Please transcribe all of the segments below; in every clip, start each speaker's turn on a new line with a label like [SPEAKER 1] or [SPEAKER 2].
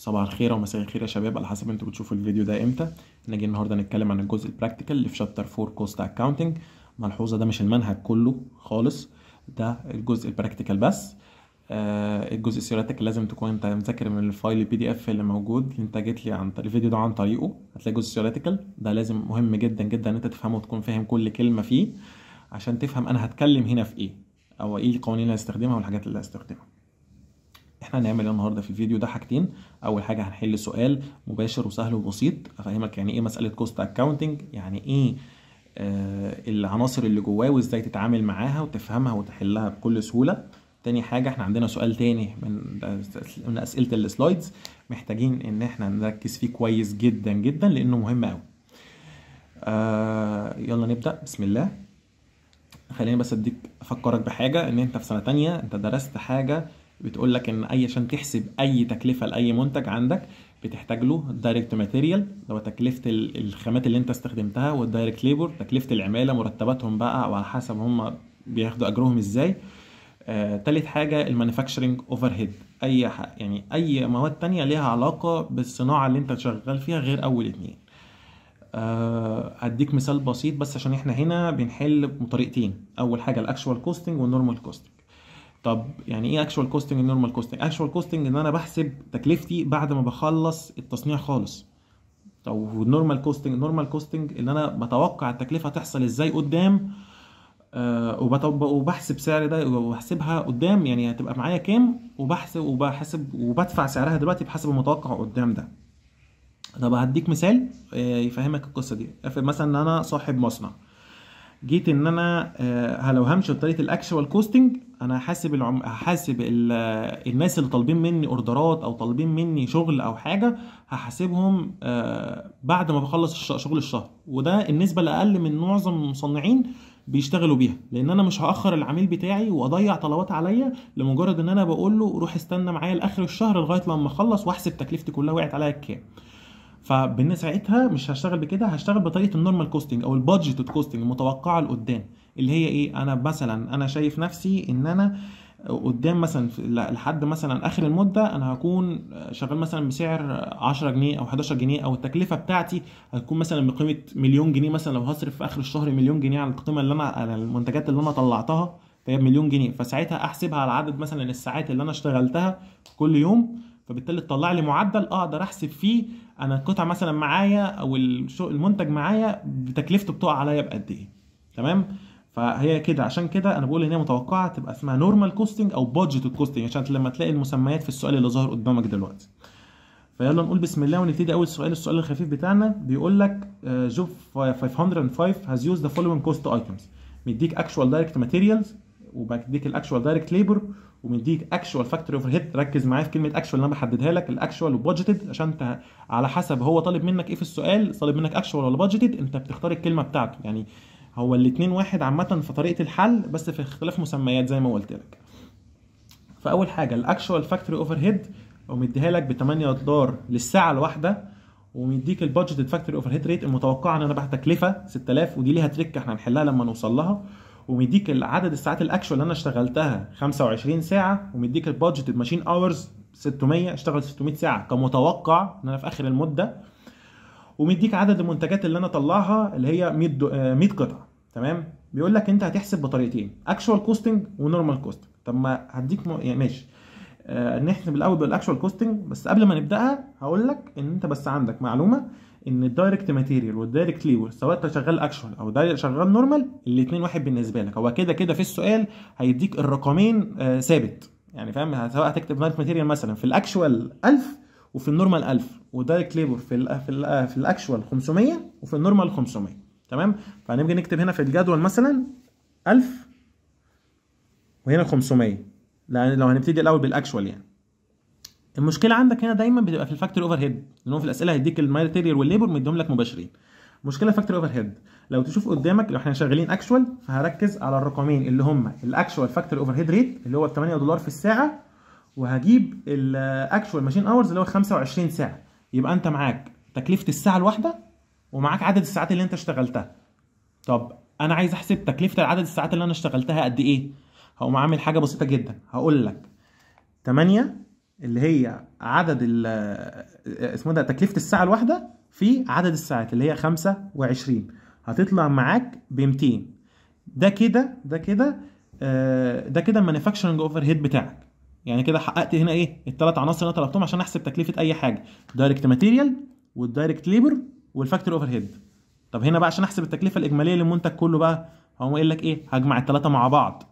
[SPEAKER 1] صباح الخير ومساء الخير يا شباب على حسب انتوا بتشوفوا الفيديو ده امتى احنا جايين النهارده نتكلم عن الجزء البراكتيكال اللي في شابتر 4 كوست اكاونتنج ملحوظه ده مش المنهج كله خالص ده الجزء البراكتيكال بس آه الجزء الثيوريتيكال لازم تكون انت مذاكر من الفايل البي دي اف اللي موجود اللي انت جيت لي عن الفيديو ده عن طريقه هتلاقي جزء الثيوريتيكال ده لازم مهم جدا جدا ان انت تفهمه وتكون فاهم كل كلمه فيه عشان تفهم انا هتكلم هنا في ايه او ايه القوانين اللي هستخدمها والحاجات اللي هستخدمها احنا هنعمل إيه النهارده في الفيديو ده حاجتين اول حاجه هنحل سؤال مباشر وسهل وبسيط افهمك يعني ايه مساله كوست اكاونتنج يعني ايه آه العناصر اللي جواه وازاي تتعامل معاها وتفهمها وتحلها بكل سهوله تاني حاجه احنا عندنا سؤال تاني من من اسئله السلايدز محتاجين ان احنا نركز فيه كويس جدا جدا لانه مهم قوي آه يلا نبدا بسم الله خليني بس اديك افكرك بحاجه ان انت في سنه تانية انت درست حاجه بتقول لك ان اي عشان تحسب اي تكلفه لاي منتج عندك بتحتاج له دايركت ماتيريال اللي هو تكلفه الخامات اللي انت استخدمتها والدايركت ليبر تكلفه العماله مرتباتهم بقى او على حسب هم بياخدوا اجرهم ازاي آه، تالت حاجه المانيفاكتشرنج اوفر هيد اي يعني اي مواد تانية ليها علاقه بالصناعه اللي انت شغال فيها غير اول اتنين هديك آه، مثال بسيط بس عشان احنا هنا بنحل بطريقتين اول حاجه الاكشوال كوستنج والنورمال كوستنج طب يعني ايه اكشوال كوستنج نورمال كوستنج اكشوال كوستنج ان انا بحسب تكلفتي بعد ما بخلص التصنيع خالص طب النورمال كوستنج النورمال كوستنج ان انا بتوقع التكلفه هتحصل ازاي قدام آه، وبحسب سعر ده وبحسبها قدام يعني هتبقى معايا كام وبحسب وبحسب وبدفع سعرها دلوقتي بحسب المتوقع قدام ده طب هديك مثال آه، يفهمك القصه دي مثلا ان انا صاحب مصنع جيت ان انا آه لو همشي بطريقه الاكشوال كوستنج انا هحاسب العم... هحاسب ال... الناس اللي طالبين مني اوردرات او طالبين مني شغل او حاجه هحاسبهم آه بعد ما بخلص شغل الشهر وده النسبه الاقل من معظم المصنعين بيشتغلوا بيها لان انا مش هاخر العميل بتاعي واضيع طلبات عليا لمجرد ان انا بقول له روح استنى معايا لاخر الشهر لغايه لما اخلص واحسب تكلفتي كلها وقعت عليا كام فبالنسبه ساعتها مش هشتغل بكده هشتغل بطريقه النورمال كوستنج او البادجت كوستنج المتوقعه لقدام اللي هي ايه انا مثلا انا شايف نفسي ان انا قدام مثلا لحد مثلا اخر المده انا هكون شغال مثلا بسعر 10 جنيه او 11 جنيه او التكلفه بتاعتي هتكون مثلا بقيمه مليون جنيه مثلا لو هصرف في اخر الشهر مليون جنيه على القيمه اللي انا على المنتجات اللي انا طلعتها فهي مليون جنيه فساعتها احسبها على عدد مثلا الساعات اللي انا اشتغلتها كل يوم فبالتالي تطلع لي معدل اقدر احسب فيه انا القطعه مثلا معايا او المنتج معايا بتكلفته بتقع عليا بقد ايه تمام فهي كده عشان كده انا بقول ان هي متوقعه تبقى اسمها نورمال كوستنج او بادجت كوستنج عشان لما تلاقي المسميات في السؤال اللي ظاهر قدامك دلوقتي فيلا نقول بسم الله ونبتدي اول سؤال السؤال الخفيف بتاعنا بيقول لك جوب 505 هاز يوز ذا فولوينج كوست ايتمز مديك اكشوال دايركت ماتيريالز وبديك الاكشوال دايركت ليبر ومديك اكشوال فاكتوري اوفر هيد ركز معايا في كلمه اكشوال اللي انا بحددها لك الاكشوال وبادجتد عشان انت على حسب هو طالب منك ايه في السؤال طالب منك اكشوال ولا بادجتد انت بتختار الكلمه بتاعته يعني هو الاثنين واحد عامه في طريقه الحل بس في اختلاف مسميات زي ما قلت لك فاول حاجه الاكشوال فاكتوري اوفر هيد ومديها لك ب 8 دولار للساعه الواحده ومديك البادجت فاكتوري اوفر هيد ريت المتوقعه ان انا بقى تكلفه 6000 ودي ليها تريك احنا هنحلها لما نوصل لها ومديك عدد الساعات الاكشوال اللي انا اشتغلتها 25 ساعه ومديك البادجت ماشين اورز 600 اشتغل 600 ساعه كمتوقع ان انا في اخر المده ومديك عدد المنتجات اللي انا طلعها اللي هي 100 100 آه، قطعه تمام بيقول لك انت هتحسب بطريقتين اكشوال كوستنج ونورمال كوستنج طب ما هديك م... يعني ماشي آه نحسب الاول بالاكشوال كوستنج بس قبل ما نبداها هقول لك ان انت بس عندك معلومه ان الدايركت ماتيريال والدايركت ليور سواء انت شغال اكشوال او دايركت شغال نورمال الاثنين واحد بالنسبه لك هو كده كده في السؤال هيديك الرقمين آه، ثابت يعني فاهم سواء هتكتب دايركت ماتيريال مثلا في الاكشوال 1000 وفي النورمال 1000 ودايركت ليبر في الـ في, الـ في الاكشوال 500 وفي النورمال 500 تمام فهنبقى نكتب هنا في الجدول مثلا 1000 وهنا 500 لان لو هنبتدي الاول بالاكشوال يعني المشكله عندك هنا دايما بتبقى في الفاكتور اوفر هيد لان هو في الاسئله هيديك الماتيريال والليبر مديهم لك مباشرين مشكله فاكتور اوفر هيد لو تشوف قدامك لو احنا شغالين اكشوال فهركز على الرقمين اللي هم الاكشوال فاكتور اوفر هيد ريت اللي هو 8 دولار في الساعه وهجيب الاكشوال ماشين اورز اللي هو 25 ساعه يبقى انت معاك تكلفه الساعه الواحده ومعاك عدد الساعات اللي انت اشتغلتها طب انا عايز احسب تكلفه عدد الساعات اللي انا اشتغلتها قد ايه هقوم عامل حاجه بسيطه جدا هقول لك 8 اللي هي عدد اسمه ده تكلفه الساعه الواحده في عدد الساعات اللي هي 25 هتطلع معاك ب 200 ده كده ده كده آه، ده كده المانيفاكتشرنج اوفر هيد بتاعك يعني كده حققت هنا ايه الثلاث عناصر اللي انا طلبتهم عشان احسب تكلفه اي حاجه دايركت ماتيريال والدايركت ليبر والفاكتور اوفر هيد طب هنا بقى عشان احسب التكلفه الاجماليه للمنتج كله بقى هقوم قايل لك ايه هجمع الثلاثه مع بعض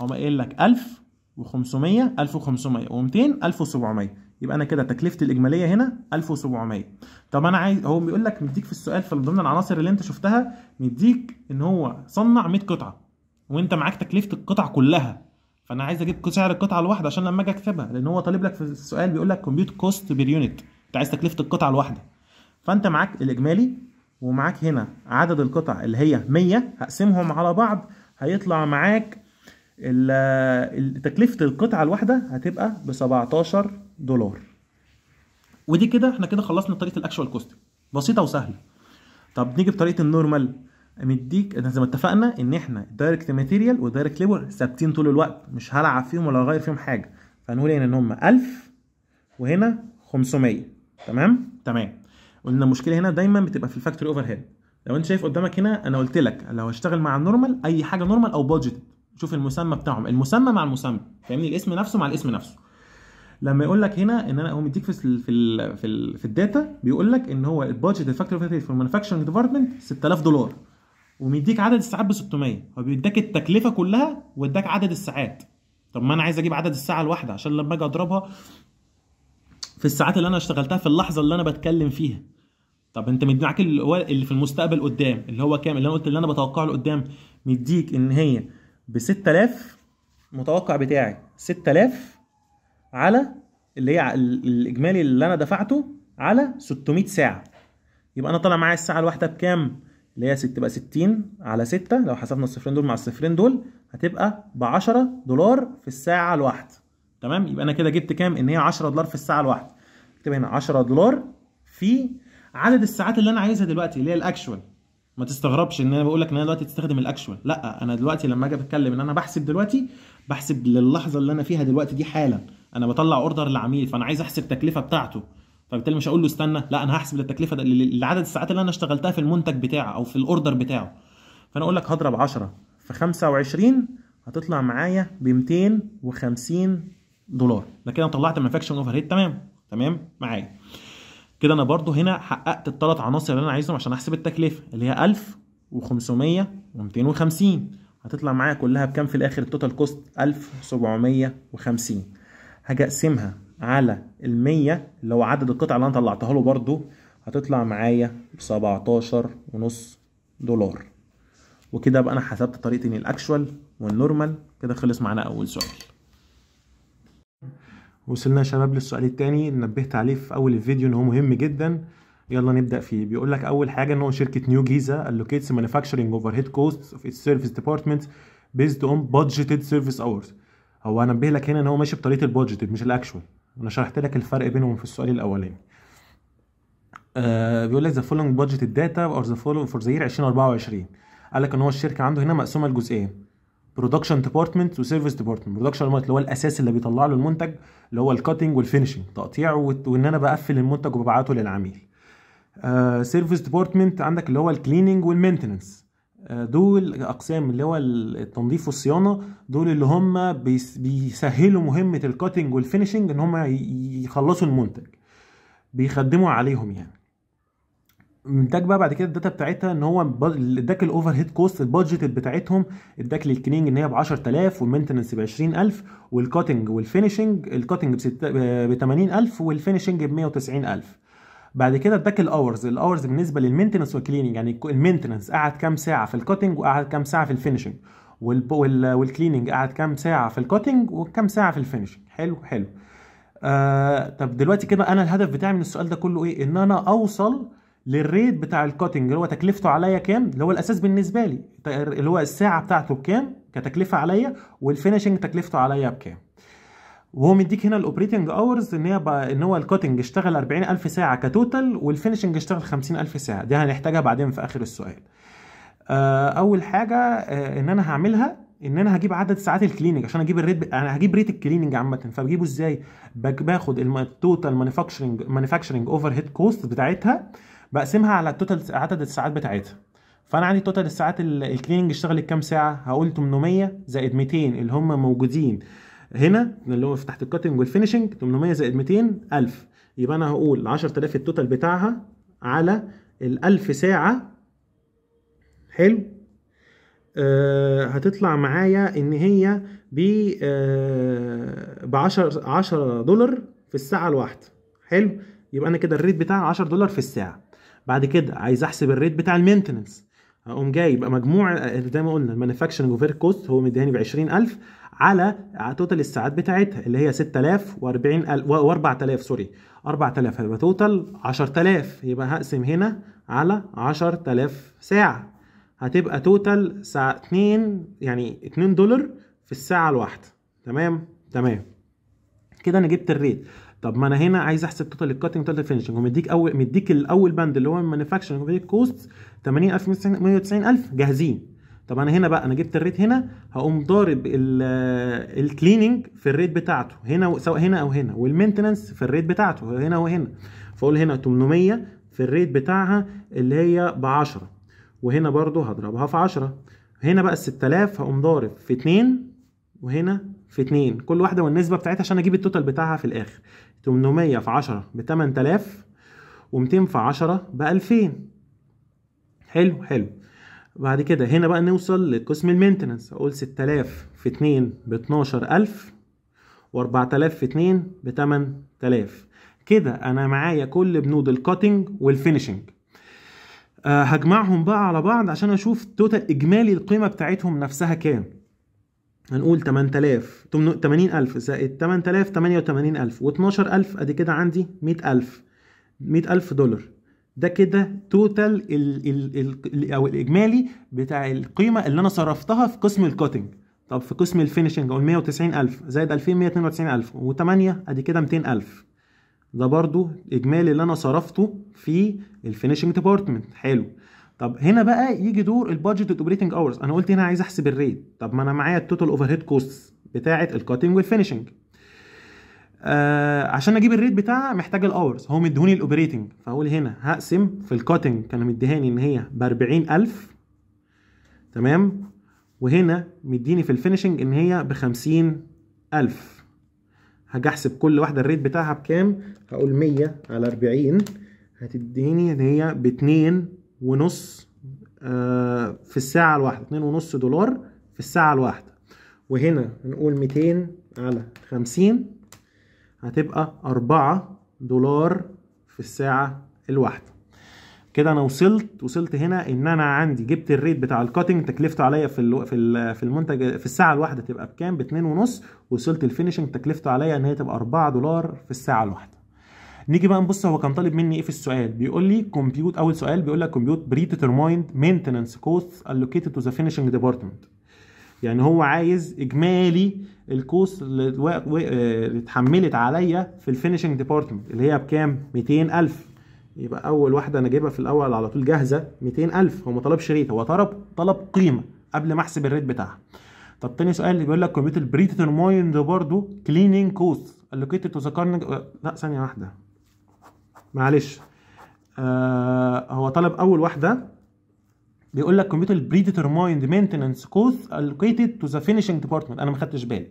[SPEAKER 1] هقوم قايل لك 1000 و500 1500 و200 1700 يبقى انا كده تكلفتي الاجماليه هنا 1700 طب انا عايز هو بيقول لك مديك في السؤال في ضمن العناصر اللي انت شفتها مديك ان هو صنع 100 قطعه وانت معاك تكلفه القطع كلها فانا عايز اجيب سعر القطعه الواحده عشان لما اجي اكتبها لان هو طالب لك في السؤال بيقول لك كومبيوت كوست بير يونت انت عايز تكلفه القطعه الواحده فانت معاك الاجمالي ومعاك هنا عدد القطع اللي هي 100 هقسمهم على بعض هيطلع معاك تكلفة القطعة الواحدة هتبقى ب 17 دولار ودي كده احنا كده خلصنا طريقة الاكشوال كوست بسيطة وسهلة طب نيجي بطريقة النورمال مديك زي ما اتفقنا ان احنا دايركت ماتيريال ودايركت ليبر ثابتين طول الوقت مش هلعب فيهم ولا هغير فيهم حاجة فهنقول هنا يعني ان هم 1000 وهنا 500 تمام تمام قلنا المشكلة هنا دايما بتبقى في الفاكتوري اوفر هيد لو انت شايف قدامك هنا انا قلت لك لو هشتغل مع النورمال اي حاجة نورمال او بادجت شوف المسمى بتاعهم المسمى مع المسمى فاهمني الاسم نفسه مع الاسم نفسه لما يقول لك هنا ان انا هو مديك في الـ في الـ في, الـ في الداتا بيقول لك ان هو البادجت الفاكتور في المانيفاكتشرنج ديبارتمنت 6000 دولار ومديك عدد الساعات ب 600 هو بيديك التكلفه كلها واداك عدد الساعات طب ما انا عايز اجيب عدد الساعه الواحده عشان لما اجي اضربها في الساعات اللي انا اشتغلتها في اللحظه اللي انا بتكلم فيها طب انت مديك اللي اللي في المستقبل قدام اللي هو كام اللي انا قلت اللي انا بتوقعه لقدام مديك ان هي ب 6000 المتوقع بتاعي 6000 على اللي هي الاجمالي اللي انا دفعته على 600 ساعه يبقى انا طالع معايا الساعه الواحده بكام اللي هي 6 تبقى 60 على 6 لو حسبنا الصفرين دول مع الصفرين دول هتبقى ب 10 دولار في الساعه الواحده تمام يبقى انا كده جبت كام ان هي 10 دولار في الساعه الواحده اكتب هنا 10 دولار في عدد الساعات اللي انا عايزها دلوقتي اللي هي الاكشوال ما تستغربش ان انا بقول لك ان انا دلوقتي تستخدم الاكشوال لا انا دلوقتي لما اجي بتكلم ان انا بحسب دلوقتي بحسب للحظه اللي انا فيها دلوقتي دي حالا انا بطلع اوردر لعميل فانا عايز احسب التكلفه بتاعته فبالتالي مش هقول له استنى لا انا هحسب التكلفه لعدد الساعات اللي انا اشتغلتها في المنتج بتاعه او في الاوردر بتاعه فانا اقول لك هضرب 10 في 25 هتطلع معايا ب 250 دولار ده كده طلعت مانفاكشن اوفر هيد تمام تمام معايا كده انا برضو هنا حققت الثلاث عناصر اللي انا عايزهم عشان احسب التكلفه اللي هي 1500 و250 هتطلع معايا كلها بكام في الاخر التوتال كوست 1750 هاجي اقسمها على ال 100 اللي هو عدد القطع اللي انا طلعتها له برضو هتطلع معايا ب 17 ونص دولار وكده بقى انا حسبت طريقتين الاكشوال والنورمال كده خلص معانا اول سؤال وصلنا يا شباب للسؤال الثاني نبهت عليه في اول الفيديو ان هو مهم جدا يلا نبدا فيه بيقول لك اول حاجه ان هو شركه نيو جيزا مانيفاكتشرنج اوفر هيد كوست اوف its سيرفيس ديبارتمنت بيزد اون budgeted سيرفيس اورز هو انبه لك هنا ان هو ماشي بطريقه البادجتد مش الاكشوال انا شرحت لك الفرق بينهم في السؤال الاولاني آه بيقول لك ذا فولوينج بادجت داتا اور ذا فولوينج فور ذا يير 2024 قال لك ان هو الشركه عنده هنا مقسومه لجزئين برودكشن ديبارتمنت وسيرفيس ديبارتمنت برودكشن اللي هو الاساس اللي بيطلع له المنتج اللي هو الكاتنج والفينشنج تقطيعه وان انا بقفل المنتج وببعته للعميل سيرفيس آه، ديبارتمنت عندك اللي هو الكليننج والمينتننس آه، دول اقسام اللي هو التنظيف والصيانه دول اللي هم بيسهلوا مهمه الكاتنج والفينشنج ان هم يخلصوا المنتج بيخدموا عليهم يعني اداك بقى بعد كده الداتا بتاعتها ان هو اداك الاوفر هيد كوست البادجت بتاعتهم اداك للكلينج ان هي ب 10000 والمينتنس ب 20000 والكاتنج والفينشنج الكاتنج ب 80000 والفينشنج ب 190000 بعد كده اداك الاورز الاورز بالنسبه للمينتنس والكليننج يعني المينتنس قعد كام ساعه في الكاتنج وقعد كام ساعه في الفينشنج والكليننج قعد كام ساعه في الكاتنج وكام ساعه في الفينشنج حلو حلو آه طب دلوقتي كده انا الهدف بتاعي من السؤال ده كله ايه ان انا اوصل للريت بتاع الكاتنج اللي هو تكلفته عليا كام اللي هو الاساس بالنسبه لي اللي هو الساعه بتاعته بكام كتكلفه عليا والفينشنج تكلفته عليا بكام وهو مديك هنا الاوبريتنج اورز ان هي ان هو الكاتنج اشتغل 40000 ساعه كتوتال والفينشنج اشتغل 50000 ساعه دي هنحتاجها بعدين في اخر السؤال آه، اول حاجه آه، ان انا هعملها ان انا هجيب عدد ساعات الكليننج عشان اجيب الريت ب... انا هجيب ريت الكليننج عامه فبجيبه ازاي باخد التوتال مانيفاكتشرنج مانيفاكتشرنج اوفر هيد كوست بتاعتها بقسمها على التوتال عدد الساعات بتاعتها فانا عندي توتال الساعات الكليننج اشتغلت كام ساعه هقول 800 زائد 200 اللي هم موجودين هنا اللي هو في تحت الكاتنج والفينشنج 800 زائد 200 1000 يبقى انا هقول 10000 التوتال بتاعها على ال 1000 ساعه حلو أه هتطلع معايا ان هي ب ب 10 10 دولار في الساعه الواحده حلو يبقى انا كده الريت بتاعها 10 دولار في الساعه بعد كده عايز احسب الريت بتاع المينتننس اقوم جاي يبقى مجموع زي ما قلنا المانيفاكشرنج اوفر كوست هو مديهاني ب 20000 على توتال الساعات بتاعتها اللي هي 6000 و40000 و4000 سوري 4000 هيبقى توتال 10000 يبقى هقسم هنا على 10000 ساعه هتبقى توتال ساعه 2 يعني 2 دولار في الساعه الواحده تمام تمام كده انا جبت الريت طب ما انا هنا عايز احسب توتال الكاتنج توتال فينشنج ومديك اول مديك الاول بند اللي هو المانيفاكشرنج كوست 80000 190000 جاهزين طب انا هنا بقى انا جبت الريت هنا هقوم ضارب الكليننج في الريت بتاعته هنا سواء هنا او هنا والمينتننس في الريت بتاعته هنا وهنا فاقول هنا 800 في الريت بتاعها اللي هي ب 10 وهنا برضو هضربها في 10 هنا بقى ال 6000 هقوم ضارب في 2 وهنا في 2 كل واحده والنسبه بتاعتها عشان اجيب التوتال بتاعها في الاخر 800 في 10 ب 8000 و200 في 10 ب 2000 حلو حلو بعد كده هنا بقى نوصل لقسم المينتنس اقول 6000 في 2 ب 12000 و4000 في 2 ب 8000 كده انا معايا كل بنود الكاتنج والفينشنج أه هجمعهم بقى على بعض عشان اشوف توتال اجمالي القيمه بتاعتهم نفسها كام هنقول 8000 80000 زائد 8000 88000 و12000 ادي كده عندي 100000 100000 دولار ده كده توتال او الاجمالي بتاع القيمه اللي انا صرفتها في قسم الكوتنج طب في قسم الفينشنج اقول 190000 زائد 2192000 و8 ادي كده 200000 ده برضو اجمالي اللي انا صرفته في الفينشنج ديبارتمنت حلو طب هنا بقى يجي دور البادجت اوبريتنج اورز انا قلت هنا عايز احسب الريت طب ما انا معايا التوتال اوفر هيد كوست بتاعه الكاتنج والفينشنج آه عشان اجيب الريت بتاعها محتاج الاورز هو مديهوني الاوبريتنج فاقول هنا هقسم في الكاتنج كانوا مديهاني ان هي ب 40000 تمام وهنا مديني في الفينشنج ان هي ب 50000 هاجي احسب كل واحده الريت بتاعها بكام هقول 100 على 40 هتديني ان هي ب 2 ونص آه، في الساعة الواحدة اتنين ونص دولار في الساعة الواحدة وهنا هنقول ميتين على خمسين هتبقى أربعة دولار في الساعة الواحدة كده انا وصلت وصلت هنا ان انا عندي جبت الريت بتاع الكاتنج تكلفته عليا في في ال في المنتج في الساعه الواحده تبقى بكام ب 2.5 وصلت الفينشنج تكلفته عليا ان هي تبقى 4 دولار في الساعه الواحده نيجي بقى نبص هو كان طالب مني ايه في السؤال بيقول لي كومبيوت اول سؤال بيقول لك كومبيوت بري ديترمايند مينتننس كوست الوكيتد تو ذا فينيشنج ديبارتمنت يعني هو عايز اجمالي الكوست آه، اللي اتحملت عليا في الفينيشنج ديبارتمنت اللي هي بكام 200000 يبقى اول واحده انا جايبها في الاول على طول جاهزه 200000 هو ما طلبش ريت هو طلب طلب قيمه قبل ما احسب الريت بتاعها طب تاني سؤال بيقول لك كومبيوتر بريتر مايند برضه كليننج كوست اللوكيتد تو ذا لا ثانيه واحده معلش آه هو طلب اول واحده بيقول لك كمبيوتر بري ديترمايند مينتننس كوست الوكيتد تو ذا فينيشنج ديبارتمنت انا ما خدتش بالي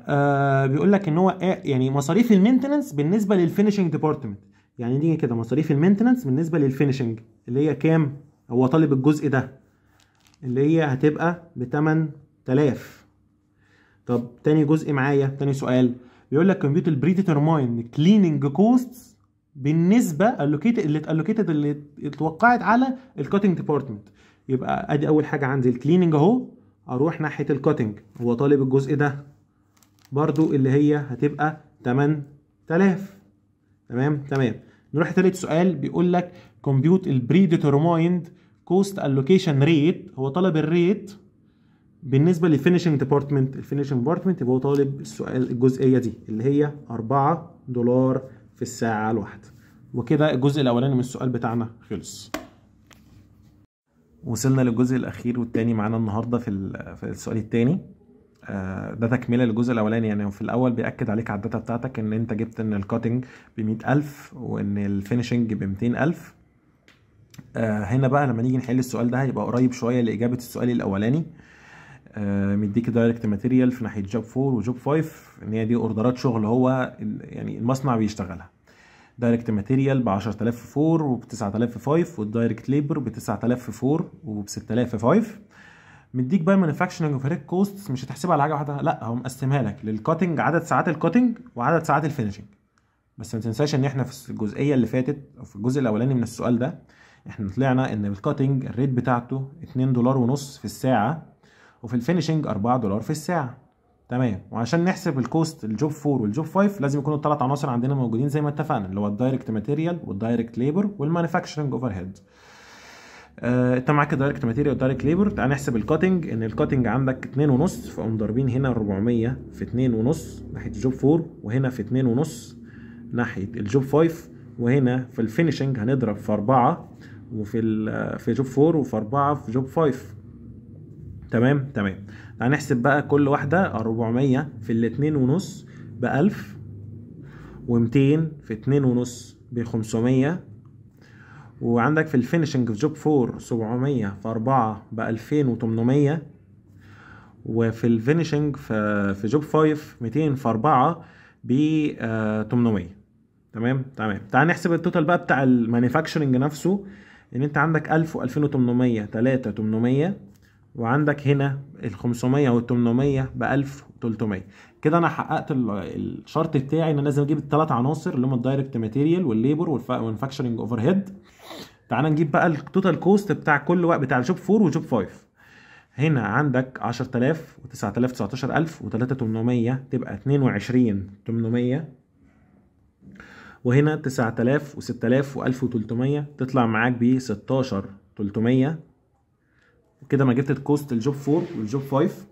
[SPEAKER 1] آه بيقول لك ان هو يعني مصاريف المينتننس بالنسبه للفينيشنج ديبارتمنت يعني نيجي كده مصاريف المينتننس بالنسبه للفينيشنج اللي هي كام هو طالب الجزء ده اللي هي هتبقى ب 8000 طب تاني جزء معايا تاني سؤال بيقول لك كمبيوتر بري ديترمايند كليننج كوستس بالنسبه اللي اتالوكيتد اللي اتوقعت على الكاتنج ديبارتمنت يبقى ادي اول حاجه عندي الكليننج اهو اروح ناحيه الكاتنج هو طالب الجزء ده برضو اللي هي هتبقى 8000 تمام تمام نروح ثالث سؤال بيقول لك كومبيوت البري ديترمايند كوست الوكيشن ريت هو طلب الريت بالنسبه للفينشنج ديبارتمنت الفينشنج ديبارتمنت يبقى هو طالب السؤال الجزئيه دي اللي هي 4 دولار الساعة الواحدة وكده الجزء الأولاني من السؤال بتاعنا خلص وصلنا للجزء الأخير والتاني معانا النهاردة في, في السؤال التاني آه، ده تكملة للجزء الأولاني يعني في الأول بيأكد عليك على الداتا بتاعتك إن أنت جبت إن الكاتنج بـ ألف وإن الفينشنج بـ ألف آه، هنا بقى لما نيجي نحل السؤال ده هيبقى قريب شوية لإجابة السؤال الأولاني آه، مديك دايركت ماتيريال في ناحيه جوب 4 وجوب 5 ان هي دي اوردرات شغل هو يعني المصنع بيشتغلها دايركت ماتيريال ب 10000 4 وب 9000 5 والدايركت ليبر ب 9000 4 وب 6000 5 مديك بقى مانيفاكتشرنج اوفريت كوست مش هتحسبها على حاجه واحده لا هو مقسمها لك للكاتنج عدد ساعات الكاتنج وعدد ساعات الفينشنج بس ما تنساش ان احنا في الجزئيه اللي فاتت او في الجزء الاولاني من السؤال ده احنا طلعنا ان الكاتنج الريت بتاعته 2 دولار ونص في الساعه وفي الفينشنج 4 دولار في الساعه تمام وعشان نحسب الكوست الجوب 4 والجوب 5 لازم يكونوا الثلاث عناصر عندنا موجودين زي ما اتفقنا اللي هو الدايركت ماتيريال والدايركت ليبر والمانيفاكتشرنج اوفر هيد انت معاك الدايركت ماتيريال والدايركت ليبر تعال نحسب الكاتنج ان الكاتنج عندك 2.5 فقوم ضاربين هنا 400 في 2.5 ناحيه الجوب 4 وهنا في 2.5 ناحيه الجوب 5 وهنا في الفينشنج هنضرب في 4 وفي آه، في جوب 4 وفي 4 في جوب 5 تمام تمام هنحسب بقى كل واحده 400 في الاتنين ونص ب 1000 و200 في اتنين ونص ب 500 وعندك في الفينشنج في جوب 4 700 في 4 ب 2800 وفي الفينشنج في في جوب 5 200 في 4 ب 800 آه، تمام تمام تعال نحسب التوتال بقى بتاع المانيفاكتشرنج نفسه ان انت عندك 1000 و2800 3 800 وعندك هنا ال 500 وال 800 ب 1300 كده انا حققت الشرط بتاعي ان انا لازم اجيب الثلاث عناصر اللي هم الدايركت ماتيريال والليبر والمانفاكشرنج اوفر هيد تعالى نجيب بقى التوتال كوست بتاع كل وقت بتاع الجوب 4 وجوب 5 هنا عندك 10000 و9000 19000 و3800 تبقى 22800 وهنا 9000 و6000 و1300 تطلع معاك ب 16300 كده ما جبت الكوست الجوب 4 والجوب 5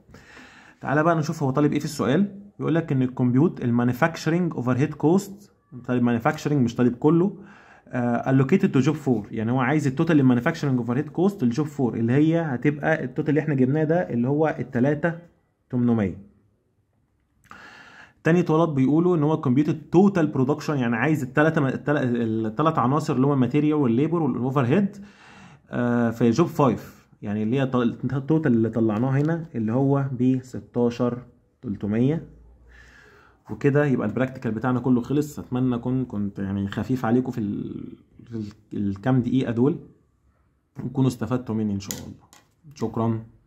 [SPEAKER 1] تعالى بقى نشوف هو طالب ايه في السؤال بيقول لك ان الكمبيوت المانيفاكتشرنج اوفر هيد كوست طالب مانيفاكتشرنج مش طالب كله الوكيتد تو جوب 4 يعني هو عايز التوتال المانيفاكتشرنج اوفر هيد كوست الجوب 4 اللي هي هتبقى التوتال اللي احنا جبناه ده اللي هو ال 3800 تاني طلب بيقولوا ان هو الكمبيوتر التوتال برودكشن يعني عايز الثلاثه الثلاث عناصر اللي هم الماتيريال والليبر والاوفر هيد في جوب 5 يعني اللي هي التوتال اللي طلعناه هنا اللي هو ب 16300 وكده يبقى البراكتيكال بتاعنا كله خلص اتمنى اكون كنت يعني خفيف عليكم في, في الكام دقيقه دول وتكونوا استفدتوا مني ان شاء الله شكرا